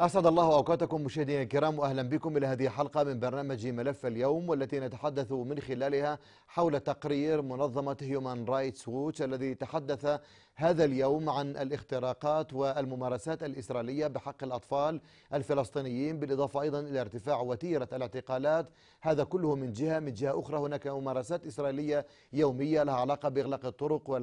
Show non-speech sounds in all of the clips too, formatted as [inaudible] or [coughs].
أسعد الله أوقاتكم مشاهدينا الكرام وأهلا بكم إلى هذه الحلقة من برنامج ملف اليوم والتي نتحدث من خلالها حول تقرير منظمة هيومان رايتس ووتش الذي تحدث هذا اليوم عن الاختراقات والممارسات الإسرائيلية بحق الأطفال الفلسطينيين بالإضافة أيضا إلى ارتفاع وتيرة الاعتقالات هذا كله من جهة من جهة أخرى هناك ممارسات إسرائيلية يومية لها علاقة بإغلاق الطرق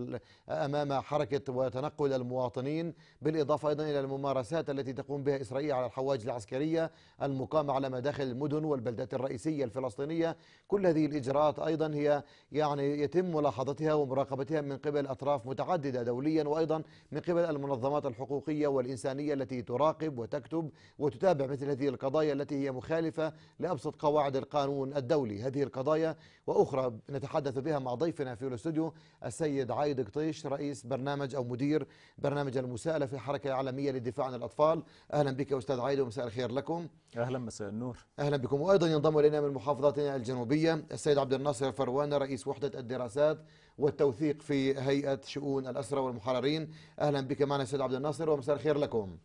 أمام حركة وتنقل المواطنين بالإضافة أيضا إلى الممارسات التي تقوم بها إسرائيل على الحواجز العسكرية المقامة على مداخل المدن والبلدات الرئيسية الفلسطينية كل هذه الإجراءات أيضا هي يعني يتم ملاحظتها ومراقبتها من قبل أطراف متعددة دولية دوليا وايضا من قبل المنظمات الحقوقيه والانسانيه التي تراقب وتكتب وتتابع مثل هذه القضايا التي هي مخالفه لابسط قواعد القانون الدولي، هذه القضايا واخرى نتحدث بها مع ضيفنا في الاستوديو السيد عايد قطيش رئيس برنامج او مدير برنامج المساءله في الحركه العالميه للدفاع عن الاطفال، اهلا بك استاذ عايد ومساء الخير لكم. اهلا مساء النور. اهلا بكم وايضا ينضم الينا من محافظاتنا الجنوبيه السيد عبد الناصر فروان رئيس وحده الدراسات والتوثيق في هيئة شؤون الأسرى والمحررين أهلا بك معنا سيد عبد الناصر ومساء الخير لكم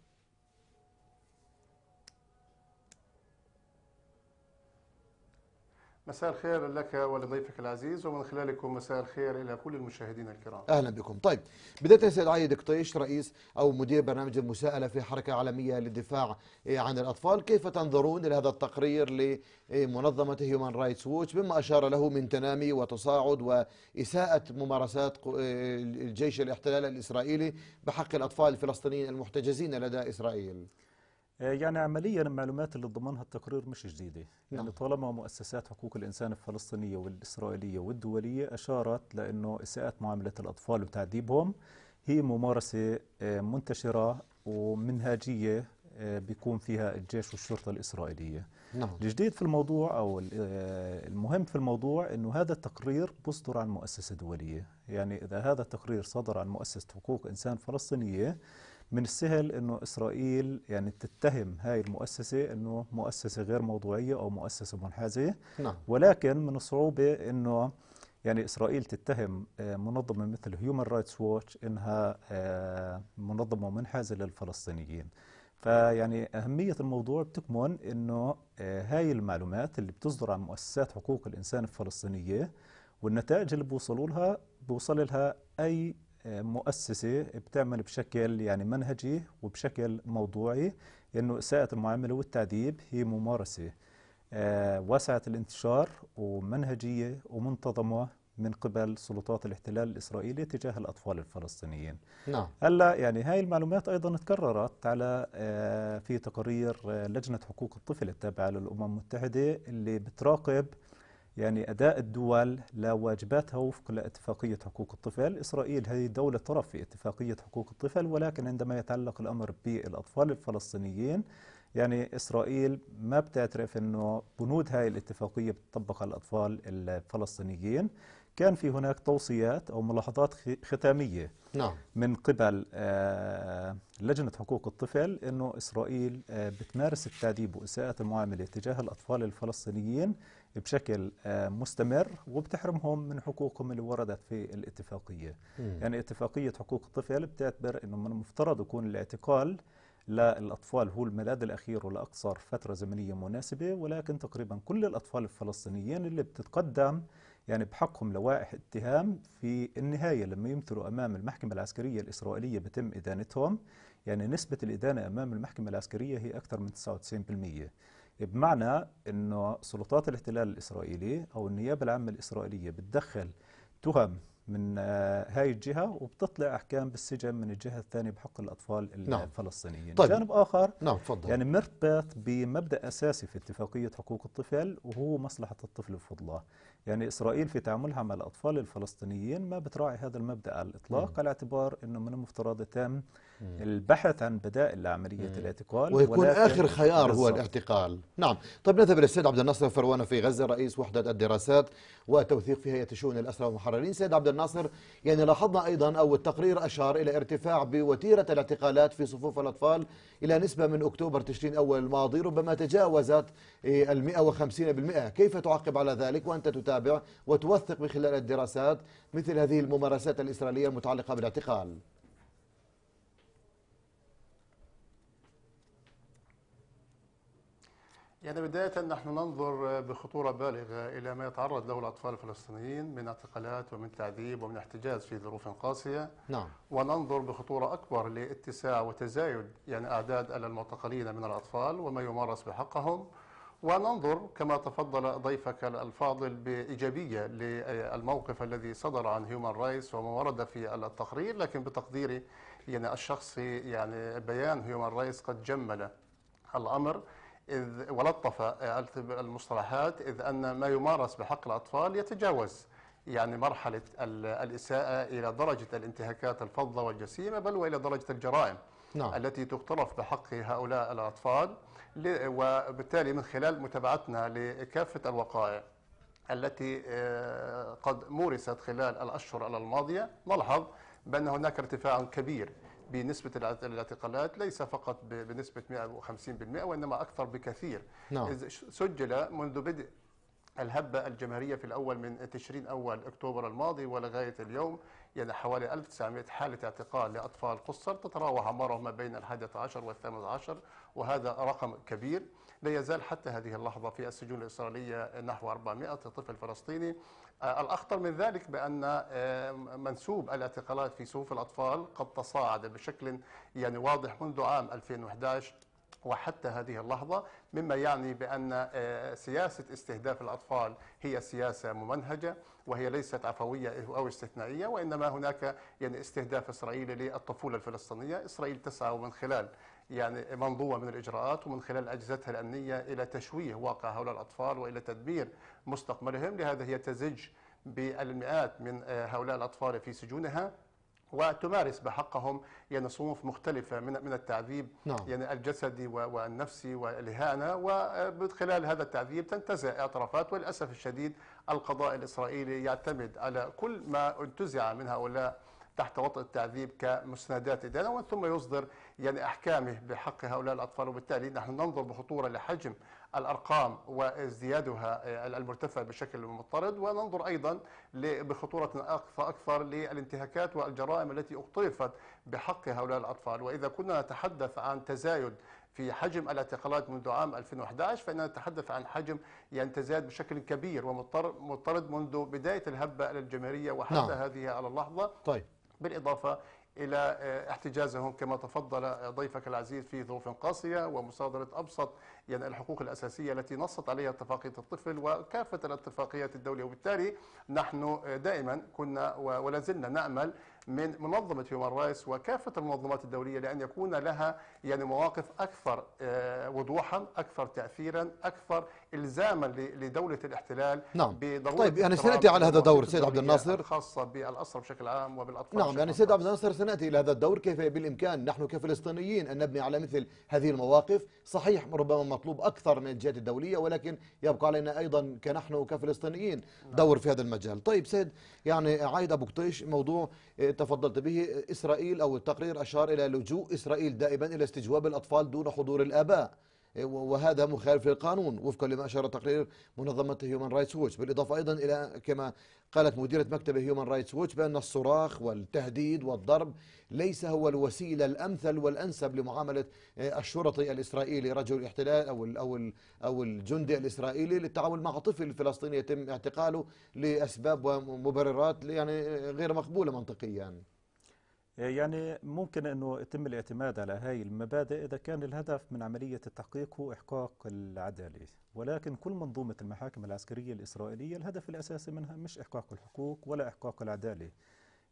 مساء الخير لك ولضيفك العزيز ومن خلالكم مساء الخير إلى كل المشاهدين الكرام أهلا بكم طيب بداية سيد علي قطيش رئيس أو مدير برنامج المساءلة في حركة عالمية للدفاع عن الأطفال كيف تنظرون إلى هذا التقرير لمنظمة هيومان رايتس ووتش مما أشار له من تنامي وتصاعد وإساءة ممارسات الجيش الاحتلال الإسرائيلي بحق الأطفال الفلسطينيين المحتجزين لدى إسرائيل آه، يعني عمليا المعلومات اللي ضمنها التقرير مش جديدة يعني نعم. طالما مؤسسات حقوق الإنسان الفلسطينية والإسرائيلية والدولية أشارت لأنه إساءة معاملة الأطفال وتعذيبهم هي ممارسة آه، منتشرة ومنهاجية آه، بيكون فيها الجيش والشرطة الإسرائيلية نعم. الجديد في الموضوع أو المهم في الموضوع أنه هذا التقرير بصدر عن مؤسسة دولية يعني إذا هذا التقرير صدر عن مؤسسة حقوق إنسان فلسطينية من السهل انه اسرائيل يعني تتهم هاي المؤسسه انه مؤسسه غير موضوعيه او مؤسسه منحازه نعم. ولكن من الصعوبه انه يعني اسرائيل تتهم آه، منظمه مثل هيومن رايتس ووتش انها آه، منظمه منحازه للفلسطينيين فيعني أهمية الموضوع بتكمن أنه آه، هاي المعلومات اللي بتصدر عن مؤسسات حقوق الإنسان الفلسطينية والنتائج اللي بوصلوا لها بوصل لها أي مؤسسة بتعمل بشكل يعني منهجي وبشكل موضوعي أنه إساءة المعاملة والتعذيب هي ممارسة آه، واسعة الانتشار ومنهجية ومنتظمة من قبل سلطات الاحتلال الإسرائيلي تجاه الأطفال الفلسطينيين نعم هلا يعني هاي المعلومات أيضا تكررت على آه، في تقارير آه، لجنة حقوق الطفل التابعة للأمم المتحدة اللي بتراقب يعني أداء الدول لواجباتها وفق لاتفاقية حقوق الطفل إسرائيل هي دولة طرف في اتفاقية حقوق الطفل ولكن عندما يتعلق الأمر بالأطفال الفلسطينيين يعني إسرائيل ما بتعترف أنه بنود هاي الاتفاقية بتطبق على الأطفال الفلسطينيين كان في هناك توصيات أو ملاحظات ختامية نعم. من قبل آه، لجنة حقوق الطفل أنه إسرائيل آه، بتمارس التعذيب وإساءة المعاملة تجاه الأطفال الفلسطينيين بشكل آه، مستمر وبتحرمهم من حقوقهم اللي وردت في الاتفاقية مم. يعني اتفاقية حقوق الطفل بتعتبر أنه من المفترض يكون الاعتقال للأطفال هو المداد الأخير ولأقصر فترة زمنية مناسبة ولكن تقريبا كل الأطفال الفلسطينيين اللي بتتقدم يعني بحقهم لوائح اتهام في النهاية لما يمثلوا أمام المحكمة العسكرية الإسرائيلية بتم إدانتهم يعني نسبة الإدانة أمام المحكمة العسكرية هي أكثر من 99% بمعنى انه سلطات الاحتلال الاسرائيلي او النيابه العامه الاسرائيليه بتدخل تهم من آه، هاي الجهة وبتطلع أحكام بالسجن من الجهة الثانية بحق الأطفال نعم. الفلسطينيين نعم. طيب. جانب آخر نعم فضل. يعني مرتبط بمبدأ أساسي في اتفاقية حقوق الطفل وهو مصلحة الطفل بفضله يعني إسرائيل في تعاملها مع الأطفال الفلسطينيين ما بتراعي هذا المبدأ على الإطلاق على اعتبار أنه من المفترض يتم البحث عن بدائل لعملية الاعتقال ويكون آخر خيار بالزبط. هو الاعتقال نعم طيب نذهب إلى السيد عبد الناصر فروانة في غزة رئيس وحدة الدراسات والتوثيق في هيئة شؤون الأسرى والمحررين سيد عبد الناصر يعني لاحظنا أيضا أو التقرير أشار إلى ارتفاع بوتيرة الاعتقالات في صفوف الأطفال إلى نسبة من أكتوبر تشرين أول الماضي ربما تجاوزت المئة وخمسين بالمئة كيف تعقب على ذلك وأنت تتابع تتابع وتوثق من خلال الدراسات مثل هذه الممارسات الإسرائيلية المتعلقة بالاعتقال يعني بداية نحن ننظر بخطورة بالغة إلى ما يتعرض له الأطفال الفلسطينيين من اعتقالات ومن تعذيب ومن احتجاز في ظروف قاسية نعم. وننظر بخطورة أكبر لاتساع وتزايد يعني أعداد المعتقلين من الأطفال وما يمارس بحقهم وننظر كما تفضل ضيفك الفاضل بإيجابية للموقف الذي صدر عن هيومان رايس وما ورد في التقرير لكن بتقديري يعني الشخصي يعني بيان هيومان رايس قد جمل الأمر إذ ولطف المصطلحات إذ أن ما يمارس بحق الأطفال يتجاوز يعني مرحلة الإساءة إلى درجة الانتهاكات الفظة والجسيمة بل وإلى درجة الجرائم نعم. التي تقترف بحق هؤلاء الأطفال وبالتالي من خلال متابعتنا لكافة الوقائع التي آه، قد مورست خلال الأشهر الماضية نلحظ بأن هناك ارتفاع كبير بنسبة الاعتقالات ليس فقط بنسبة 150% وإنما أكثر بكثير no. نعم. سجل منذ بدء الهبة الجماهيرية في الأول من تشرين أول أكتوبر الماضي ولغاية اليوم يعني حوالي 1900 حالة اعتقال لأطفال قصر تتراوح أعمارهم ما بين الحادية عشر والثامن عشر وهذا رقم كبير لا يزال حتى هذه اللحظة في السجون الإسرائيلية نحو 400 طفل فلسطيني آه، الأخطر من ذلك بأن آه، منسوب الاعتقالات في صفوف الأطفال قد تصاعد بشكل يعني واضح منذ عام 2011 وحتى هذه اللحظة مما يعني بأن آه، سياسة استهداف الأطفال هي سياسة ممنهجة وهي ليست عفوية أو استثنائية وإنما هناك يعني استهداف إسرائيلي للطفولة الفلسطينية إسرائيل تسعى من خلال يعني منظومه من الاجراءات ومن خلال اجهزتها الامنيه الى تشويه واقع هؤلاء الاطفال والى تدمير مستقبلهم لهذا هي تزج بالمئات من آه، هؤلاء الاطفال في سجونها وتمارس بحقهم يعني صنوف مختلفة من من التعذيب نعم. يعني الجسدي والنفسي والإهانة ومن خلال هذا التعذيب تنتزع اعترافات وللأسف الشديد القضاء الإسرائيلي يعتمد على كل ما انتزع من هؤلاء تحت وطئ التعذيب كمسندات إدانة ومن ثم يصدر يعني أحكامه بحق هؤلاء الأطفال وبالتالي نحن ننظر بخطورة لحجم الأرقام وازديادها آه، المرتفع بشكل مضطرد وننظر أيضا بخطورة أكثر للانتهاكات والجرائم التي اقترفت بحق هؤلاء الأطفال وإذا كنا نتحدث عن تزايد في حجم الاعتقالات منذ عام 2011 فإننا نتحدث عن حجم يعني تزايد بشكل كبير ومضطرد منذ بداية الهبة الجماهيرية وحتى نعم. هذه على اللحظة طيب. بالإضافة إلى آه، احتجازهم كما تفضل ضيفك العزيز في ظروف قاسية ومصادرة أبسط يعني الحقوق الأساسية التي نصت عليها اتفاقية الطفل وكافة الاتفاقيات الدولية وبالتالي نحن آه، دائما كنا ولا زلنا نأمل من منظمة هيومان رايتس وكافة المنظمات الدولية لأن يكون لها يعني مواقف أكثر آه، وضوحا أكثر تأثيرا أكثر الزاما لدوله الاحتلال نعم بضروره طيب يعني سناتي على هذا الدور سيد عبد الناصر خاصه بالاسرى بشكل عام وبالاطفال نعم يعني سيد عبد الناصر سناتي الى هذا الدور كيف بالامكان نحن كفلسطينيين ان نبني على مثل هذه المواقف صحيح ربما مطلوب اكثر من الجهات الدوليه ولكن يبقى علينا ايضا كنحن كفلسطينيين نعم. دور في هذا المجال طيب سيد يعني عايد ابو قطيش موضوع آه، تفضلت به اسرائيل او التقرير اشار الى لجوء اسرائيل دائما الى استجواب الاطفال دون حضور الاباء إيه، وهذا مخالف للقانون وفقا لما أشار تقرير منظمة هيومن رايتس ووتش بالإضافة أيضا إلى كما قالت مديرة مكتب هيومن رايتس ووتش بأن الصراخ والتهديد والضرب ليس هو الوسيلة الأمثل والأنسب لمعاملة إيه، الشرطي الإسرائيلي رجل الاحتلال أو أو أو الجندي الإسرائيلي للتعامل مع طفل فلسطيني يتم اعتقاله لأسباب ومبررات يعني غير مقبولة منطقيا إيه، يعني ممكن أنه يتم الاعتماد على هاي المبادئ إذا كان الهدف من عملية التحقيق هو إحقاق العدالة ولكن كل منظومة المحاكم العسكرية الإسرائيلية الهدف الأساسي منها مش إحقاق الحقوق ولا إحقاق العدالة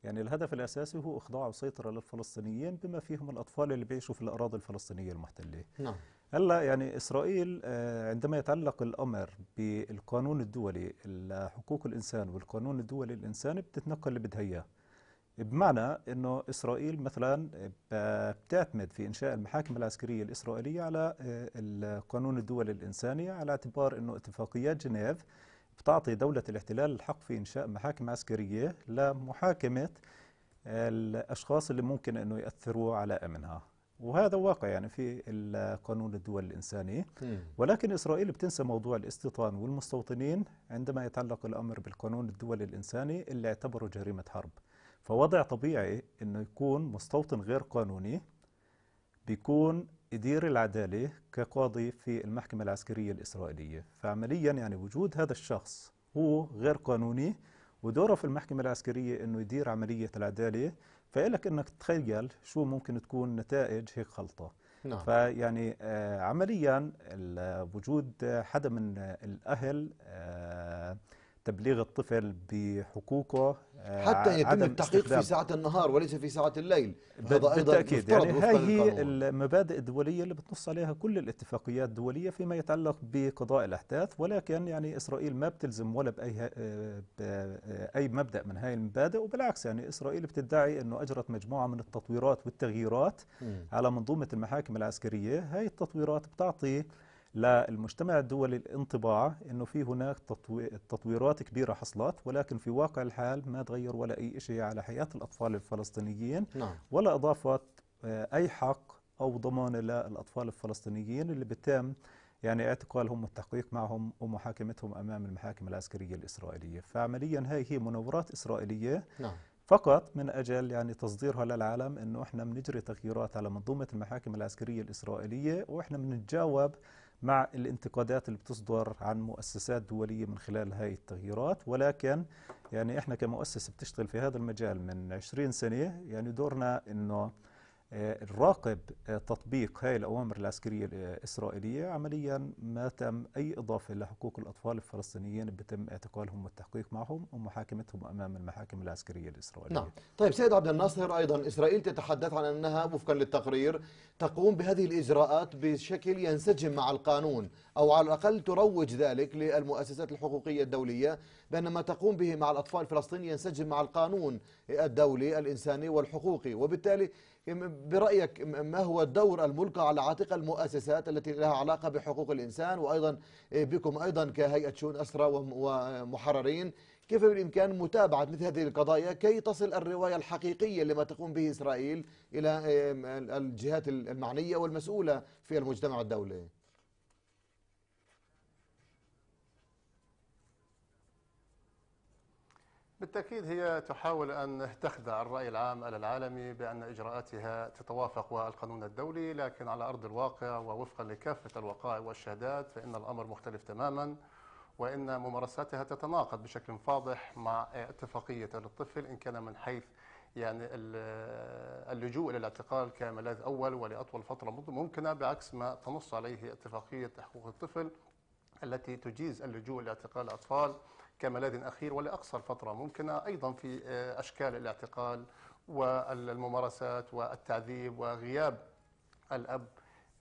يعني الهدف الأساسي هو إخضاع وسيطرة للفلسطينيين بما فيهم الأطفال اللي بيعيشوا في الأراضي الفلسطينية المحتلة نعم هلا يعني إسرائيل آه، عندما يتعلق الأمر بالقانون الدولي لحقوق الإنسان والقانون الدولي الإنساني بتتنقل اللي بدها إياه بمعنى انه اسرائيل مثلا بتعتمد في انشاء المحاكم العسكريه الاسرائيليه على آه، القانون الدولي الانساني على اعتبار انه اتفاقيات جنيف بتعطي دوله الاحتلال الحق في انشاء محاكم عسكريه لمحاكمه الاشخاص اللي ممكن انه ياثروا على امنها وهذا واقع يعني في القانون الدولي الانساني ولكن اسرائيل بتنسى موضوع الاستيطان والمستوطنين عندما يتعلق الامر بالقانون الدولي الانساني اللي اعتبره جريمه حرب فوضع طبيعي انه يكون مستوطن غير قانوني بيكون يدير العدالة كقاضي في المحكمة العسكرية الإسرائيلية فعمليا يعني وجود هذا الشخص هو غير قانوني ودوره في المحكمة العسكرية أنه يدير عملية العدالة فإلك أنك تتخيل شو ممكن تكون نتائج هيك خلطة نعم. فيعني آه، عمليا وجود حدا من الأهل آه تبليغ الطفل بحقوقه آه، حتى يتم التحقيق في ساعة النهار وليس في ساعة الليل هذا أيضا بالتأكيد يعني هاي هي المبادئ الدولية اللي بتنص عليها كل الاتفاقيات الدولية فيما يتعلق بقضاء الأحداث ولكن يعني إسرائيل ما بتلزم ولا بأي, آه، بأي آه، مبدأ من هاي المبادئ وبالعكس يعني إسرائيل بتدعي أنه أجرت مجموعة من التطويرات والتغييرات م. على منظومة المحاكم العسكرية هاي التطويرات بتعطي للمجتمع الدولي الانطباع انه في هناك تطويرات كبيره حصلت ولكن في واقع الحال ما تغير ولا اي شيء على حياه الاطفال الفلسطينيين نعم. ولا اضافت آه، اي حق او ضمان للاطفال الفلسطينيين اللي بتم يعني اعتقالهم والتحقيق معهم ومحاكمتهم امام المحاكم العسكريه الاسرائيليه، فعمليا هاي هي مناورات اسرائيليه نعم. فقط من اجل يعني تصديرها للعالم انه احنا بنجري تغييرات على منظومه المحاكم العسكريه الاسرائيليه واحنا بنتجاوب مع الانتقادات اللي بتصدر عن مؤسسات دولية من خلال هاي التغييرات ولكن يعني احنا كمؤسسة بتشتغل في هذا المجال من 20 سنة يعني دورنا انه آه، الراقب آه، تطبيق هاي الأوامر العسكرية الإسرائيلية عمليا ما تم أي إضافة لحقوق الأطفال الفلسطينيين بتم اعتقالهم والتحقيق معهم ومحاكمتهم أمام المحاكم العسكرية الإسرائيلية نعم طيب سيد عبد الناصر أيضا إسرائيل تتحدث عن أنها وفقا للتقرير تقوم بهذه الإجراءات بشكل ينسجم مع القانون أو على الأقل تروج ذلك للمؤسسات الحقوقية الدولية بأن ما تقوم به مع الأطفال الفلسطينيين ينسجم مع القانون الدولي الإنساني والحقوقي وبالتالي برأيك ما هو الدور الملقى على عاتق المؤسسات التي لها علاقة بحقوق الإنسان وأيضا إيه، بكم أيضا كهيئة شؤون أسرى ومحررين كيف بالإمكان متابعة مثل هذه القضايا كي تصل الرواية الحقيقية لما تقوم به إسرائيل إلى إيه، الجهات المعنية والمسؤولة في المجتمع الدولي بالتأكيد هي تحاول أن تخدع الرأي العام العالمي بأن إجراءاتها تتوافق والقانون الدولي لكن على أرض الواقع ووفقا لكافة الوقائع والشهادات فإن الأمر مختلف تماما وإن ممارساتها تتناقض بشكل فاضح مع اتفاقية للطفل إن كان من حيث يعني اللجوء الى الاعتقال كملاذ اول ولاطول فتره ممكنه بعكس ما تنص عليه اتفاقيه حقوق الطفل التي تجيز اللجوء لاعتقال الاطفال كملاذ أخير ولأقصر فترة ممكنة أيضا في آه، أشكال الاعتقال والممارسات والتعذيب وغياب الأب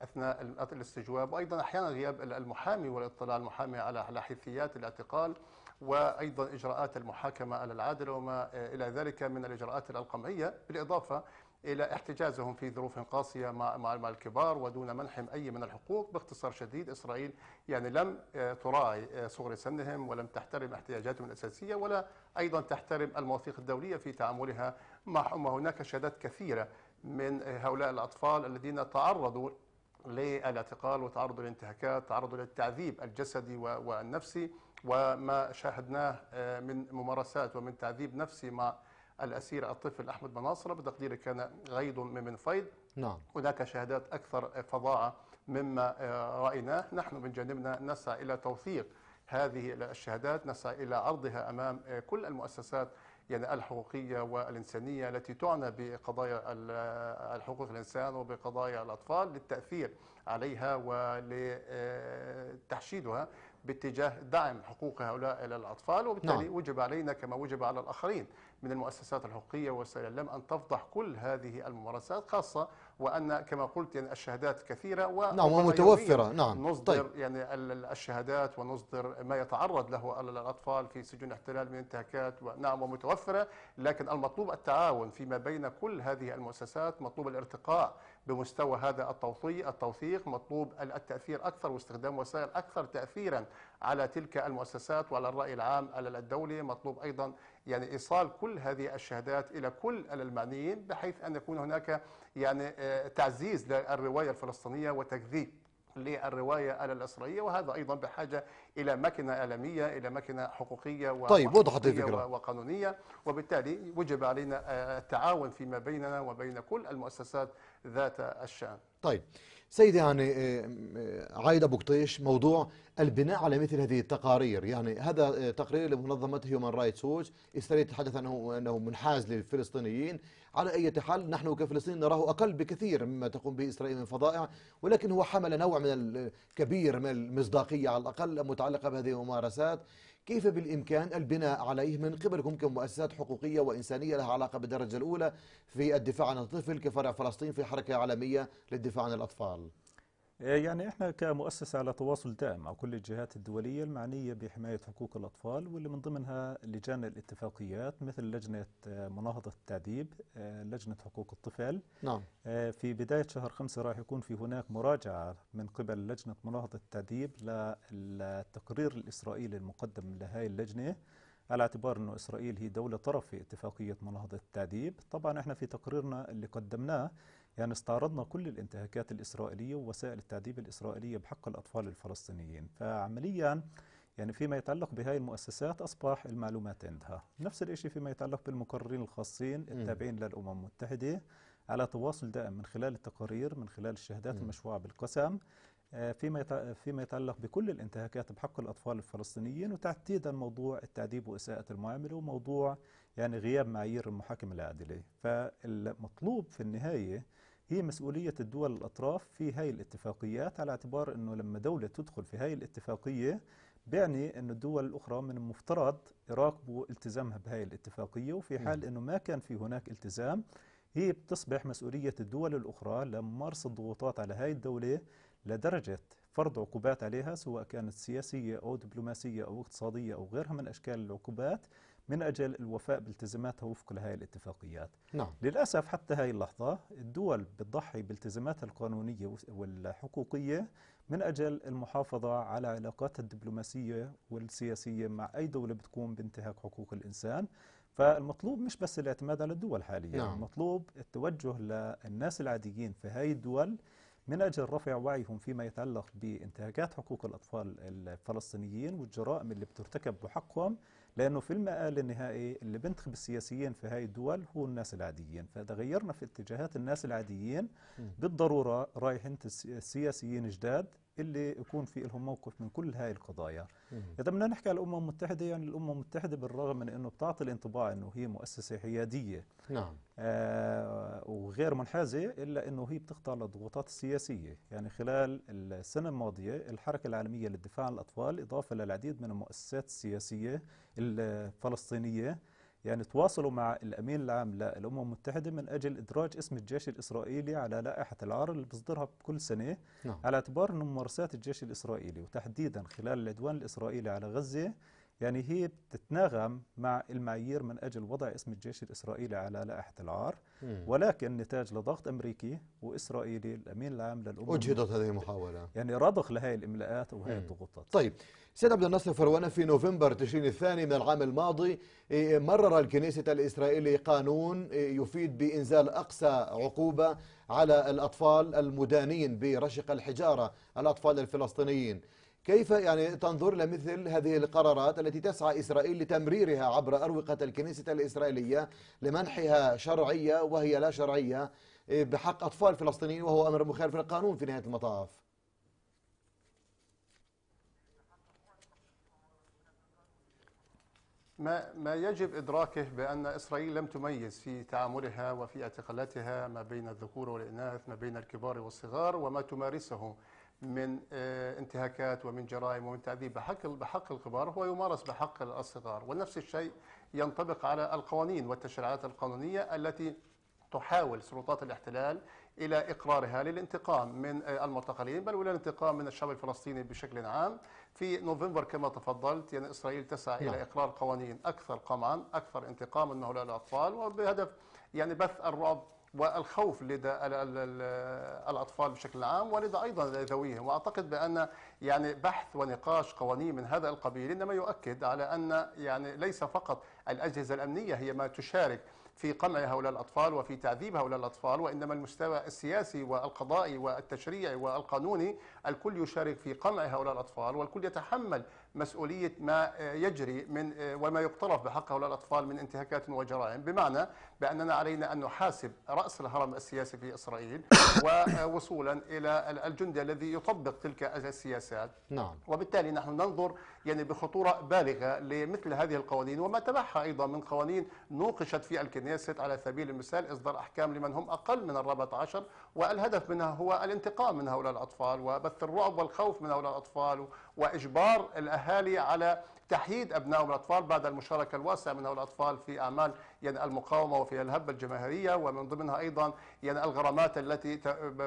أثناء الاستجواب وأيضا أحيانا غياب المحامي والاطلاع المحامي على حيثيات الاعتقال وأيضا إجراءات المحاكمة على العادلة وما آه، إلى ذلك من الإجراءات القمعية بالإضافة إلى احتجازهم في ظروف قاسية مع مع الكبار ودون منحهم أي من الحقوق باختصار شديد إسرائيل يعني لم آه، تراعي آه، صغر سنهم ولم تحترم احتياجاتهم الأساسية ولا أيضا تحترم المواثيق الدولية في تعاملها معهم وهناك شهادات كثيرة من آه، هؤلاء الأطفال الذين تعرضوا للاعتقال وتعرضوا للانتهاكات تعرضوا للتعذيب الجسدي والنفسي وما شاهدناه من ممارسات ومن تعذيب نفسي مع الأسير الطفل أحمد بناصرة بتقديري كان غيض من فيض نعم هناك شهادات أكثر فظاعة مما آه، رأيناه نحن من جانبنا نسعى إلى توثيق هذه الشهادات نسعى إلى عرضها أمام آه، كل المؤسسات يعني الحقوقية والإنسانية التي تعنى بقضايا آه، الحقوق الإنسان وبقضايا الأطفال للتأثير عليها ولتحشيدها باتجاه دعم حقوق هؤلاء الأطفال وبالتالي نعم. وجب علينا كما وجب على الآخرين من المؤسسات الحقوقية وسائل الإعلام أن تفضح كل هذه الممارسات خاصة وأن كما قلت يعني الشهادات كثيرة و نعم ومتوفرة نعم نصدر طيب. يعني الشهادات ونصدر ما يتعرض له الأطفال في سجون الاحتلال من انتهاكات نعم ومتوفرة لكن المطلوب التعاون فيما بين كل هذه المؤسسات مطلوب الارتقاء بمستوى هذا التوثيق التوثيق مطلوب التأثير أكثر واستخدام وسائل أكثر تأثيرا على تلك المؤسسات وعلى الرأي العام على الدولي مطلوب أيضا يعني إيصال كل هذه الشهادات إلى كل المعنيين بحيث أن يكون هناك يعني آه، تعزيز للرواية الفلسطينية وتكذيب للروايه الاسرائيليه وهذا ايضا بحاجه الى مكنه اعلاميه الى مكنه حقوقيه طيب وضحت الفكره وقانونيه وبالتالي وجب علينا آه، التعاون فيما بيننا وبين كل المؤسسات ذات الشأن طيب سيدي يعني آه، آه، عايد أبو قطيش موضوع البناء على مثل هذه التقارير يعني هذا آه، تقرير لمنظمة هيومان رايتس ووتش إسرائيل تحدث أنه, أنه منحاز للفلسطينيين على أي حال نحن كفلسطين نراه أقل بكثير مما تقوم به إسرائيل من فضائع ولكن هو حمل نوع من الكبير من المصداقية على الأقل متعلقة بهذه الممارسات كيف بالإمكان البناء عليه من قبلكم كمؤسسات حقوقية وإنسانية لها علاقة بالدرجة الأولى في الدفاع عن الطفل كفرع فلسطين في حركة عالمية للدفاع عن الأطفال إيه، يعني احنا كمؤسسة على تواصل دائم مع كل الجهات الدولية المعنية بحماية حقوق الأطفال واللي من ضمنها لجان الاتفاقيات مثل لجنة آه، مناهضة التعذيب آه، لجنة حقوق الطفل نعم. آه، في بداية شهر خمسة راح يكون في هناك مراجعة من قبل لجنة مناهضة التعذيب للتقرير الإسرائيلي المقدم لهذه اللجنة على اعتبار أنه إسرائيل هي دولة طرف في اتفاقية مناهضة التعذيب طبعا احنا في تقريرنا اللي قدمناه يعني استعرضنا كل الانتهاكات الإسرائيلية ووسائل التعذيب الإسرائيلية بحق الأطفال الفلسطينيين فعمليا يعني فيما يتعلق بهذه المؤسسات أصبح المعلومات عندها نفس الشيء فيما يتعلق بالمقررين الخاصين التابعين للأمم المتحدة على تواصل دائم من خلال التقارير من خلال الشهادات المشفوعة بالقسم آه، فيما فيما يتعلق بكل الانتهاكات بحق الاطفال الفلسطينيين وتحديدا موضوع التعذيب واساءه المعامله وموضوع يعني غياب معايير المحاكمه العادله فالمطلوب في النهايه هي مسؤولية الدول الأطراف في هاي الاتفاقيات على اعتبار أنه لما دولة تدخل في هاي الاتفاقية بيعني أن الدول الأخرى من المفترض يراقبوا التزامها بهاي الاتفاقية وفي حال أنه ما كان في هناك التزام هي بتصبح مسؤولية الدول الأخرى لممارسة الضغوطات على هاي الدولة لدرجة فرض عقوبات عليها سواء كانت سياسية أو دبلوماسية أو اقتصادية أو غيرها من أشكال العقوبات من أجل الوفاء بالتزاماتها وفق لهذه الاتفاقيات نعم. للأسف حتى هذه اللحظة الدول بتضحي بالتزاماتها القانونية والحقوقية من أجل المحافظة على علاقاتها الدبلوماسية والسياسية مع أي دولة بتقوم بانتهاك حقوق الإنسان فالمطلوب مش بس الاعتماد على الدول حاليا نعم. المطلوب التوجه للناس العاديين في هاي الدول من أجل رفع وعيهم فيما يتعلق بانتهاكات حقوق الأطفال الفلسطينيين والجرائم اللي بترتكب بحقهم لأنه في المآل النهائي اللي بنتخب السياسيين في هاي الدول هو الناس العاديين فإذا غيرنا في اتجاهات الناس العاديين بالضرورة رايحين السياسيين جداد اللي يكون في لهم موقف من كل هاي القضايا اذا بدنا نحكي على الامم المتحده يعني الامم المتحده بالرغم من انه بتعطي الانطباع انه هي مؤسسه حياديه نعم آه وغير منحازه الا انه هي بتخضع للضغوطات السياسيه يعني خلال السنه الماضيه الحركه العالميه للدفاع عن الاطفال اضافه للعديد من المؤسسات السياسيه الفلسطينيه يعني تواصلوا مع الأمين العام للأمم المتحدة من أجل إدراج اسم الجيش الإسرائيلي على لائحة العار اللي بيصدرها كل سنة نعم. على اعتبار أن ممارسات الجيش الإسرائيلي وتحديدا خلال العدوان الإسرائيلي على غزة يعني هي بتتناغم مع المعايير من أجل وضع اسم الجيش الإسرائيلي على لائحة العار ولكن نتاج لضغط أمريكي وإسرائيلي الأمين العام للأمم أجهضت هذه المحاولة يعني رضخ لهي الإملاءات وهي الضغوطات طيب سيد عبد الناصر فروان في نوفمبر تشرين الثاني من العام الماضي إيه، مرر الكنيسة الإسرائيلي قانون إيه، يفيد بإنزال أقصى عقوبة على الأطفال المدانين برشق الحجارة الأطفال الفلسطينيين كيف يعني تنظر لمثل هذه القرارات التي تسعى إسرائيل لتمريرها عبر أروقة الكنيسة الإسرائيلية لمنحها شرعية وهي لا شرعية إيه، بحق أطفال فلسطينيين وهو أمر مخالف للقانون في نهاية المطاف ما ما يجب ادراكه بان اسرائيل لم تميز في تعاملها وفي اعتقالاتها ما بين الذكور والاناث، ما بين الكبار والصغار وما تمارسه من آه، انتهاكات ومن جرائم ومن تعذيب بحق بحق الكبار هو يمارس بحق الصغار ونفس الشيء ينطبق على القوانين والتشريعات القانونية التي تحاول سلطات الاحتلال إلى إقرارها للانتقام من المعتقلين بل وللانتقام من الشعب الفلسطيني بشكل عام في نوفمبر كما تفضلت يعني إسرائيل تسعى إلى نعم. إقرار قوانين أكثر قمعا أكثر انتقاما من هؤلاء الأطفال وبهدف يعني بث الرعب والخوف لدى الأطفال بشكل عام ولدى أيضا ذويهم وأعتقد بأن يعني بحث ونقاش قوانين من هذا القبيل إنما يؤكد على أن يعني ليس فقط الأجهزة الأمنية هي ما تشارك في قمع هؤلاء الأطفال وفي تعذيب هؤلاء الأطفال وإنما المستوى السياسي والقضائي والتشريعي والقانوني الكل يشارك في قمع هؤلاء الأطفال والكل يتحمل مسؤولية ما يجري من وما يقترف بحق هؤلاء الأطفال من انتهاكات وجرائم بمعنى بأننا علينا أن نحاسب رأس الهرم السياسي في إسرائيل [coughs] ووصولا إلى الجندي الذي يطبق تلك السياسات نعم. وبالتالي نحن ننظر يعني بخطورة بالغة لمثل هذه القوانين وما تبعها أيضا من قوانين نوقشت في الكنيست على سبيل المثال إصدار أحكام لمن هم أقل من الرابط عشر والهدف منها هو الانتقام من هؤلاء الأطفال وبث الرعب والخوف من هؤلاء الأطفال وإجبار الأهالي على تحييد أبنائهم الأطفال بعد المشاركة الواسعة من هؤلاء الأطفال في أعمال يعني المقاومه وفي الهبه الجماهيريه ومن ضمنها ايضا يعني الغرامات التي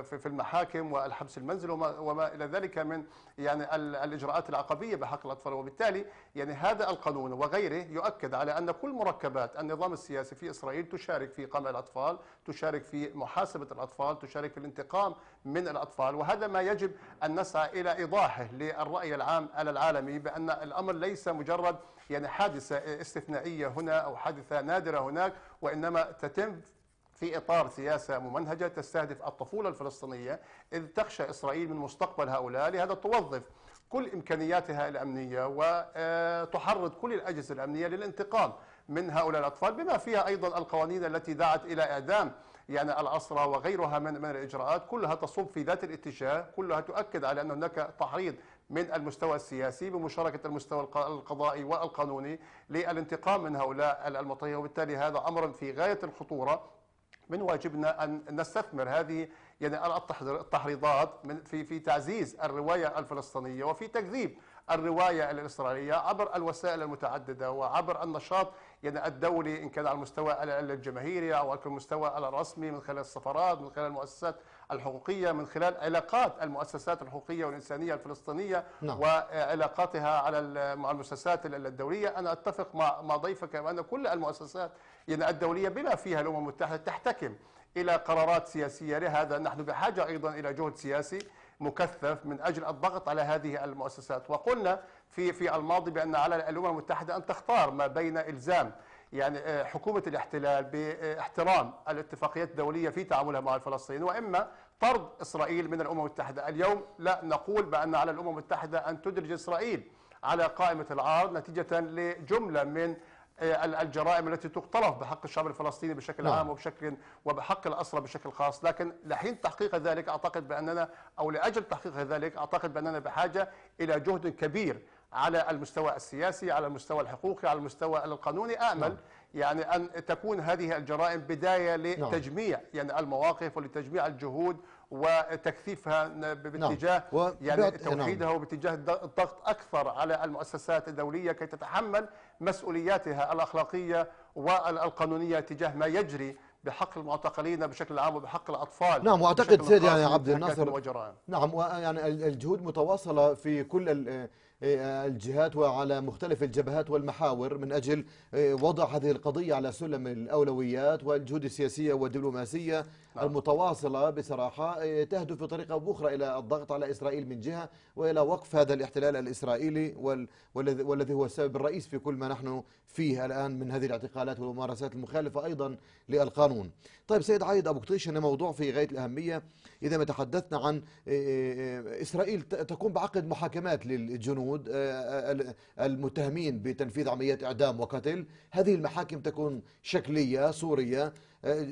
في المحاكم والحبس المنزلي وما, وما الى ذلك من يعني الاجراءات العقبيه بحق الاطفال وبالتالي يعني هذا القانون وغيره يؤكد على ان كل مركبات النظام السياسي في اسرائيل تشارك في قمع الاطفال، تشارك في محاسبه الاطفال، تشارك في الانتقام من الاطفال وهذا ما يجب ان نسعى الى ايضاحه للراي العام على العالمي بان الامر ليس مجرد يعني حادثه استثنائيه هنا او حادثه نادره هناك وإنما تتم في إطار سياسة ممنهجة تستهدف الطفولة الفلسطينية إذ تخشى إسرائيل من مستقبل هؤلاء لهذا توظف كل إمكانياتها الأمنية وتحرض آه، كل الأجهزة الأمنية للانتقام من هؤلاء الأطفال بما فيها أيضا القوانين التي دعت إلى إعدام يعني الأسرى وغيرها من من الإجراءات كلها تصب في ذات الاتجاه كلها تؤكد على أن هناك تحريض من المستوى السياسي بمشاركة المستوى القضائي والقانوني للانتقام من هؤلاء المطية وبالتالي هذا أمر في غاية الخطورة من واجبنا ان نستثمر هذه يعني التحريضات من في في تعزيز الروايه الفلسطينيه وفي تكذيب الروايه الاسرائيليه عبر الوسائل المتعدده وعبر النشاط يعني الدولي ان كان على المستوى الجماهيري او على المستوى الرسمي من خلال السفارات من خلال المؤسسات الحقوقية من خلال علاقات المؤسسات الحقوقية والإنسانية الفلسطينية نعم. وعلاقاتها على مع المؤسسات الدولية أنا أتفق مع مع ضيفك بأن كل المؤسسات يعني الدولية بما فيها الأمم المتحدة تحتكم إلى قرارات سياسية لهذا نحن بحاجة أيضا إلى جهد سياسي مكثف من أجل الضغط على هذه المؤسسات وقلنا في في الماضي بأن على الأمم المتحدة أن تختار ما بين إلزام يعني آه، حكومة الاحتلال باحترام الاتفاقيات الدولية في تعاملها مع الفلسطينيين وإما طرد إسرائيل من الأمم المتحدة اليوم لا نقول بأن على الأمم المتحدة أن تدرج إسرائيل على قائمة العار نتيجة لجملة من آه، الجرائم التي تقترف بحق الشعب الفلسطيني بشكل نعم. عام وبشكل وبحق الأسرى بشكل خاص لكن لحين تحقيق ذلك أعتقد بأننا أو لأجل تحقيق ذلك أعتقد بأننا بحاجة إلى جهد كبير على المستوى السياسي على المستوى الحقوقي على المستوى القانوني آمل نعم. يعني أن تكون هذه الجرائم بداية نعم. لتجميع نعم. يعني المواقف ولتجميع الجهود وتكثيفها باتجاه نعم. و... يعني نعم. توحيدها نعم. وباتجاه الضغط أكثر على المؤسسات الدولية كي تتحمل مسؤولياتها الأخلاقية والقانونية تجاه ما يجري بحق المعتقلين بشكل عام وبحق الاطفال نعم واعتقد سيد يعني عبد الناصر نعم يعني الجهود متواصله في كل إيه، الجهات وعلى مختلف الجبهات والمحاور من أجل إيه، وضع هذه القضية على سلم الأولويات والجهود السياسية والدبلوماسية نعم. المتواصلة بصراحة إيه، تهدف بطريقة أو أخرى إلى الضغط على إسرائيل من جهة وإلى وقف هذا الاحتلال الإسرائيلي والذي هو السبب الرئيس في كل ما نحن فيه الآن من هذه الاعتقالات والممارسات المخالفة أيضا للقانون طيب سيد عايد أبو قطيش أنا موضوع في غاية الأهمية إذا ما تحدثنا عن آه، آه، آه، إسرائيل تقوم بعقد محاكمات للجنود المتهمين بتنفيذ عمليات إعدام وقتل هذه المحاكم تكون شكلية صورية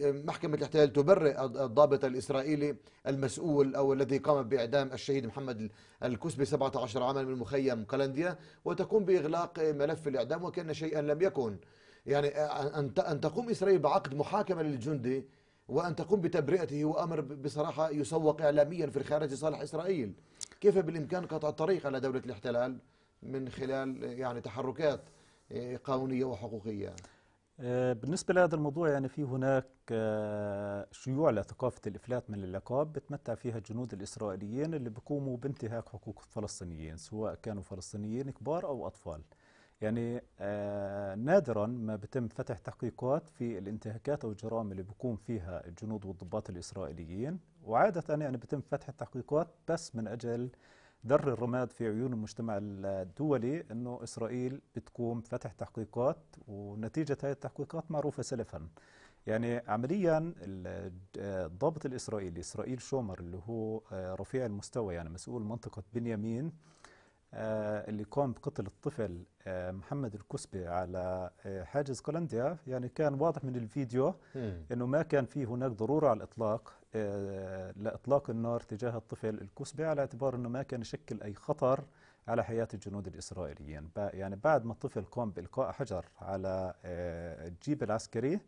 محكمة الاحتلال تبرئ الضابط الإسرائيلي المسؤول أو الذي قام بإعدام الشهيد محمد الكسبي 17 عاما من مخيم قلنديا وتقوم بإغلاق ملف الإعدام وكأن شيئا لم يكن يعني أن تقوم إسرائيل بعقد محاكمة للجندي وأن تقوم بتبرئته وأمر بصراحة يسوق إعلاميا في الخارج لصالح إسرائيل كيف بالإمكان قطع الطريق على دولة الاحتلال من خلال يعني تحركات آه، قانونية وحقوقية آه، بالنسبة لهذا الموضوع يعني في هناك آه، شيوع لثقافة الإفلات من العقاب بتمتع فيها الجنود الإسرائيليين اللي بيقوموا بانتهاك حقوق الفلسطينيين سواء كانوا فلسطينيين كبار أو أطفال يعني آه نادرا ما بتم فتح تحقيقات في الانتهاكات او الجرائم اللي بيقوم فيها الجنود والضباط الاسرائيليين وعاده يعني بتم فتح التحقيقات بس من اجل ذر الرماد في عيون المجتمع الدولي انه اسرائيل بتقوم فتح تحقيقات ونتيجه هذه التحقيقات معروفه سلفا يعني عمليا آه، الضابط الاسرائيلي اسرائيل شومر اللي هو آه، رفيع المستوى يعني مسؤول منطقه بنيامين آه، اللي قام بقتل الطفل آه، محمد الكسبي على آه، حاجز كولندا يعني كان واضح من الفيديو انه ما كان في هناك ضروره على الاطلاق لاطلاق النار تجاه الطفل الكسبي على اعتبار انه ما كان يشكل اي خطر على حياه الجنود الاسرائيليين يعني بعد ما الطفل قام بالقاء حجر على الجيب العسكري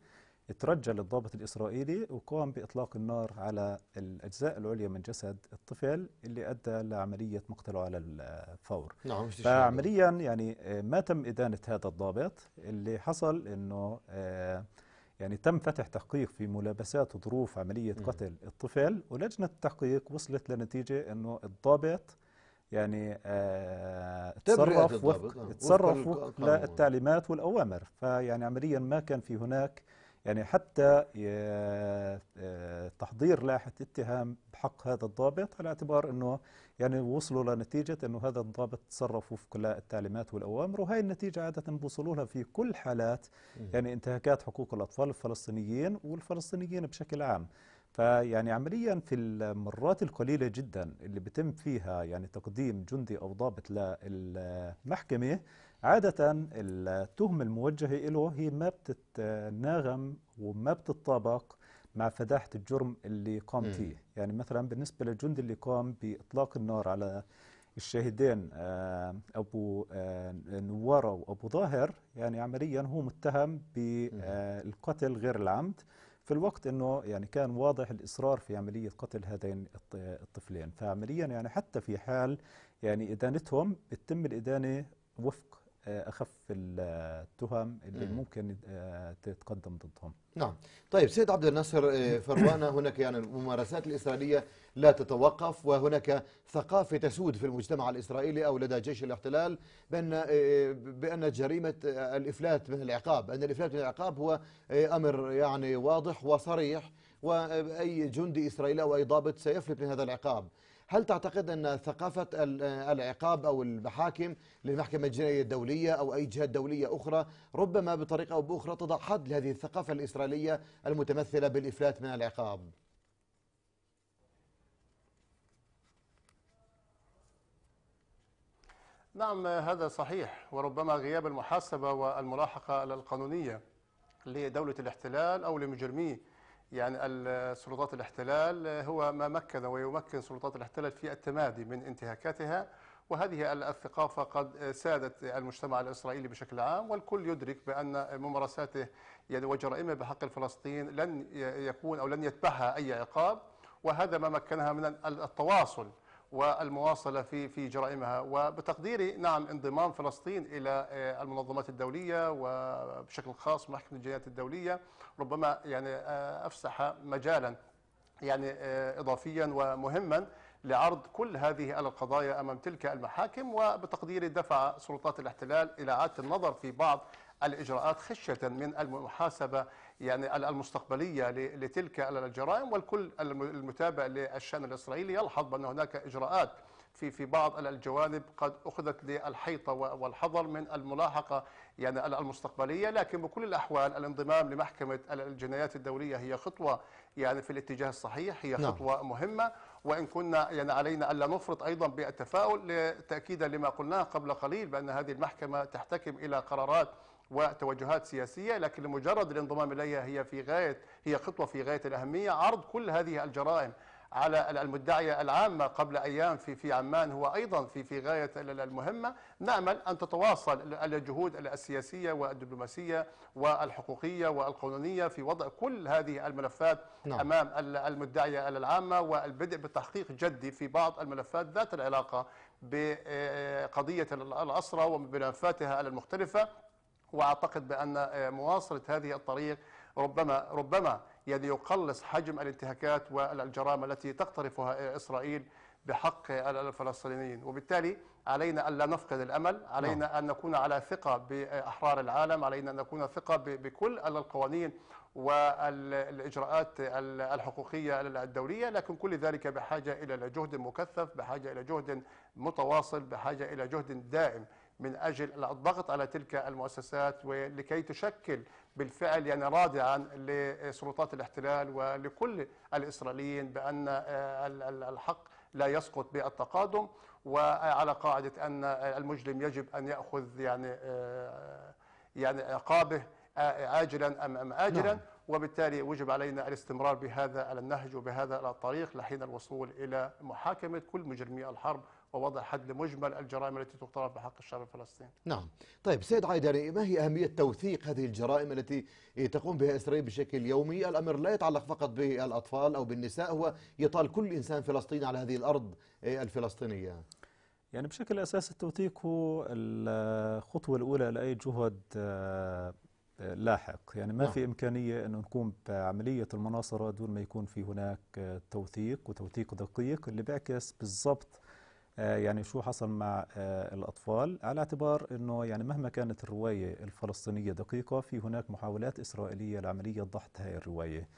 ترجى للضابط الإسرائيلي وقام بإطلاق النار على الأجزاء العليا من جسد الطفل اللي أدى لعملية مقتله على الفور نعم فعمليا يعني آه، ما تم إدانة هذا الضابط اللي حصل أنه آه، يعني تم فتح تحقيق في ملابسات وظروف عملية قتل الطفل ولجنة التحقيق وصلت لنتيجة أنه الضابط يعني تصرف وفق, تصرف وفق للتعليمات والأوامر فيعني عمليا ما كان في هناك يعني حتى آه، تحضير لائحة اتهام بحق هذا الضابط على اعتبار أنه يعني وصلوا لنتيجة أنه هذا الضابط تصرف وفق التعليمات والأوامر وهي النتيجة عادة بوصلوا لها في كل حالات يعني انتهاكات حقوق الأطفال الفلسطينيين والفلسطينيين بشكل عام فيعني عمليا في المرات القليله جدا اللي بتم فيها يعني تقديم جندي او ضابط للمحكمه عادة التهم الموجهة له هي ما بتتناغم وما بتتطابق مع فداحة الجرم اللي قام م. فيه يعني مثلا بالنسبة للجندي اللي قام بإطلاق النار على الشاهدين آه، أبو آه، نوارة وأبو ظاهر يعني عمليا هو متهم بالقتل آه، غير العمد في الوقت انه يعني كان واضح الاصرار في عمليه قتل هذين الطفلين فعمليا يعني حتى في حال يعني ادانتهم بتتم الادانه وفق آه، اخف التهم اللي م. ممكن آه، تتقدم ضدهم نعم طيب سيد عبد الناصر آه، فروانه هناك يعني الممارسات الاسرائيليه لا تتوقف وهناك ثقافه تسود في المجتمع الاسرائيلي او لدى جيش الاحتلال بان بان جريمه الافلات من العقاب ان الافلات من العقاب هو امر يعني واضح وصريح واي جندي اسرائيلي او اي ضابط سيفلت من هذا العقاب هل تعتقد أن ثقافة العقاب أو المحاكم للمحكمة الجنائية الدولية أو أي جهة دولية أخرى ربما بطريقة أو بأخرى تضع حد لهذه الثقافة الإسرائيلية المتمثلة بالإفلات من العقاب نعم هذا صحيح وربما غياب المحاسبة والملاحقة القانونية لدولة الاحتلال أو لمجرميه يعني سلطات الاحتلال هو ما مكن ويمكن سلطات الاحتلال في التمادي من انتهاكاتها وهذه الثقافة قد سادت المجتمع الإسرائيلي بشكل عام والكل يدرك بأن ممارساته يعني وجرائمه بحق الفلسطين لن يكون أو لن يتبعها أي عقاب وهذا ما مكنها من التواصل والمواصلة في في جرائمها وبتقديري نعم انضمام فلسطين إلى آه، المنظمات الدولية وبشكل خاص محكمة الجنايات الدولية ربما يعني آه، أفسح مجالا يعني آه، إضافيا ومهما لعرض كل هذه القضايا أمام تلك المحاكم وبتقديري دفع سلطات الاحتلال إلى إعادة النظر في بعض الإجراءات خشية من المحاسبة يعني المستقبلية لتلك الجرائم والكل المتابع للشأن الإسرائيلي يلحظ بأن هناك إجراءات في في بعض الجوانب قد اخذت للحيطه والحظر من الملاحقه يعني المستقبليه لكن بكل الاحوال الانضمام لمحكمه الجنايات الدوليه هي خطوه يعني في الاتجاه الصحيح هي نعم. خطوه مهمه وان كنا يعني علينا الا نفرط ايضا بالتفاؤل تاكيدا لما قلناه قبل قليل بان هذه المحكمه تحتكم الى قرارات وتوجهات سياسية لكن لمجرد الانضمام إليها هي في غاية هي خطوة في غاية الأهمية عرض كل هذه الجرائم على المدعية العامة قبل أيام في في عمان هو أيضا في في غاية المهمة نأمل أن تتواصل الجهود السياسية والدبلوماسية والحقوقية والقانونية في وضع كل هذه الملفات نعم. أمام المدعية العامة والبدء بتحقيق جدي في بعض الملفات ذات العلاقة بقضية آه، الأسرة وملفاتها المختلفة واعتقد بان آه، مواصله هذه الطريق ربما ربما يعني يقلص حجم الانتهاكات والجرائم التي تقترفها آه، اسرائيل بحق الفلسطينيين وبالتالي علينا أن لا نفقد الأمل علينا نعم. أن نكون على ثقة بأحرار العالم علينا أن نكون ثقة بكل القوانين والإجراءات الحقوقية الدولية لكن كل ذلك بحاجة إلى جهد مكثف بحاجة إلى جهد متواصل بحاجة إلى جهد دائم من أجل الضغط على تلك المؤسسات ولكي تشكل بالفعل يعني رادعا لسلطات الاحتلال ولكل الإسرائيليين بأن الحق لا يسقط بالتقادم وعلى قاعدة أن المجرم يجب أن يأخذ يعني آه، يعني عقابه آه، عاجلا أم أم آجلا نعم. وبالتالي وجب علينا الاستمرار بهذا النهج وبهذا الطريق لحين الوصول إلى محاكمة كل مجرمي الحرب ووضع حد لمجمل الجرائم التي تقترف بحق الشعب الفلسطيني نعم طيب سيد عايد يعني ما هي أهمية توثيق هذه الجرائم التي تقوم بها إسرائيل بشكل يومي الأمر لا يتعلق فقط بالأطفال أو بالنساء هو يطال كل إنسان فلسطيني على هذه الأرض آه، الفلسطينية يعني بشكل أساسي التوثيق هو الخطوة الأولى لأي جهد آه، لاحق يعني ما نعم. في إمكانية أن نقوم بعملية المناصرة دون ما يكون في هناك توثيق وتوثيق دقيق اللي بيعكس بالضبط آه، يعني شو حصل مع آه، الأطفال على اعتبار أنه يعني مهما كانت الرواية الفلسطينية دقيقة في هناك محاولات إسرائيلية لعملية ضحت هذه الرواية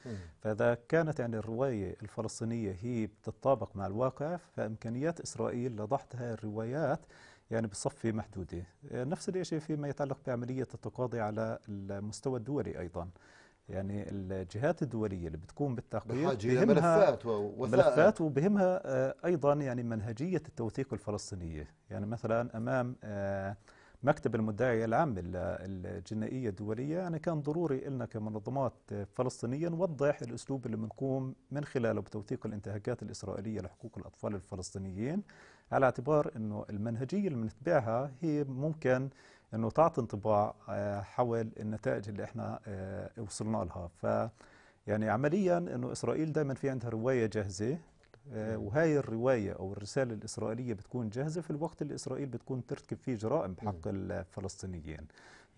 فإذا كانت يعني الرواية الفلسطينية هي بتتطابق مع الواقع فإمكانيات إسرائيل لضحت هذه الروايات يعني بصفي محدودة آه، نفس الشيء فيما يتعلق بعملية التقاضي على المستوى الدولي أيضا يعني الجهات الدوليه اللي بتقوم بالتحقيق بهمها ملفات ووثائق ملفات وبهمها آه، ايضا يعني منهجيه التوثيق الفلسطينيه يعني مثلا امام آه، مكتب المدعي العام للجنائيه الدوليه يعني كان ضروري لنا كمنظمات آه، فلسطينيه نوضح الاسلوب اللي بنقوم من خلاله بتوثيق الانتهاكات الاسرائيليه لحقوق الاطفال الفلسطينيين على اعتبار انه المنهجيه اللي بنتبعها هي ممكن انه تعطي انطباع آه، حول النتائج اللي احنا آه، وصلنا لها ف يعني عمليا انه اسرائيل دائما في عندها روايه جاهزه آه، وهي الرواية أو الرسالة الإسرائيلية بتكون جاهزة في الوقت اللي إسرائيل بتكون ترتكب فيه جرائم بحق الفلسطينيين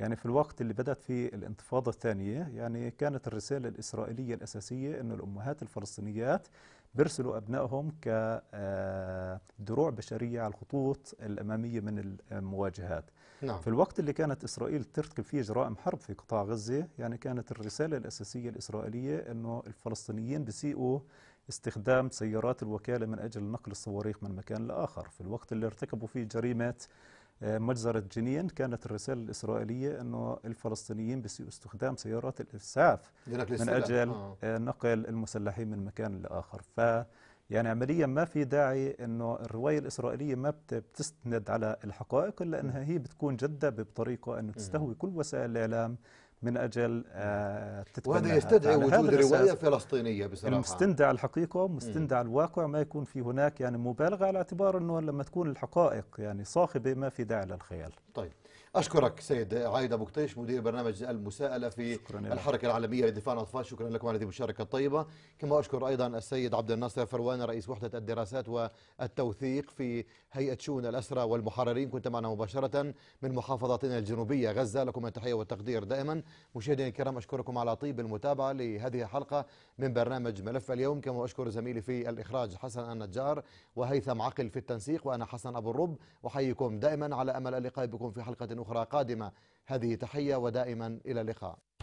يعني في الوقت اللي بدأت فيه الانتفاضة الثانية يعني كانت الرسالة الإسرائيلية الأساسية انه الأمهات الفلسطينيات بيرسلوا أبنائهم كدروع بشرية على الخطوط الأمامية من المواجهات نعم. في الوقت اللي كانت إسرائيل ترتكب فيه جرائم حرب في قطاع غزة يعني كانت الرسالة الأساسية الإسرائيلية أنه الفلسطينيين بيسيئوا استخدام سيارات الوكالة من أجل نقل الصواريخ من مكان لآخر في الوقت اللي ارتكبوا فيه جريمة آه، مجزرة جنين كانت الرسالة الإسرائيلية أنه الفلسطينيين بيسيئوا استخدام سيارات الإسعاف من أجل آه. آه. نقل المسلحين من مكان لآخر ف يعني عمليا ما في داعي انه الروايه الاسرائيليه ما بتستند على الحقائق الا انها هي بتكون جده بطريقه انه تستهوي كل وسائل الاعلام من أجل آه، تتبنى وهذا يستدعي يعني وجود رواية فلسطينية بصراحة على الحقيقة مستندع الواقع ما يكون في هناك يعني مبالغة على اعتبار أنه لما تكون الحقائق يعني صاخبة ما في داعي للخيال طيب أشكرك سيد عايد أبو قطيش مدير برنامج المساءلة في الحركة العالمية لدفاع عن الأطفال شكرا لكم على هذه المشاركة الطيبة كما أشكر أيضا السيد عبد الناصر فروان رئيس وحدة الدراسات والتوثيق في هيئة شؤون الأسرى والمحررين كنت معنا مباشرة من محافظتنا الجنوبية غزة لكم التحية والتقدير دائما مشاهدينا الكرام أشكركم على طيب المتابعة لهذه الحلقة من برنامج ملف اليوم كما أشكر زميلي في الإخراج حسن النجار وهيثم عقل في التنسيق وأنا حسن أبو الرب أحييكم دائما على أمل اللقاء بكم في حلقة أخرى قادمة هذه تحية ودائما إلى اللقاء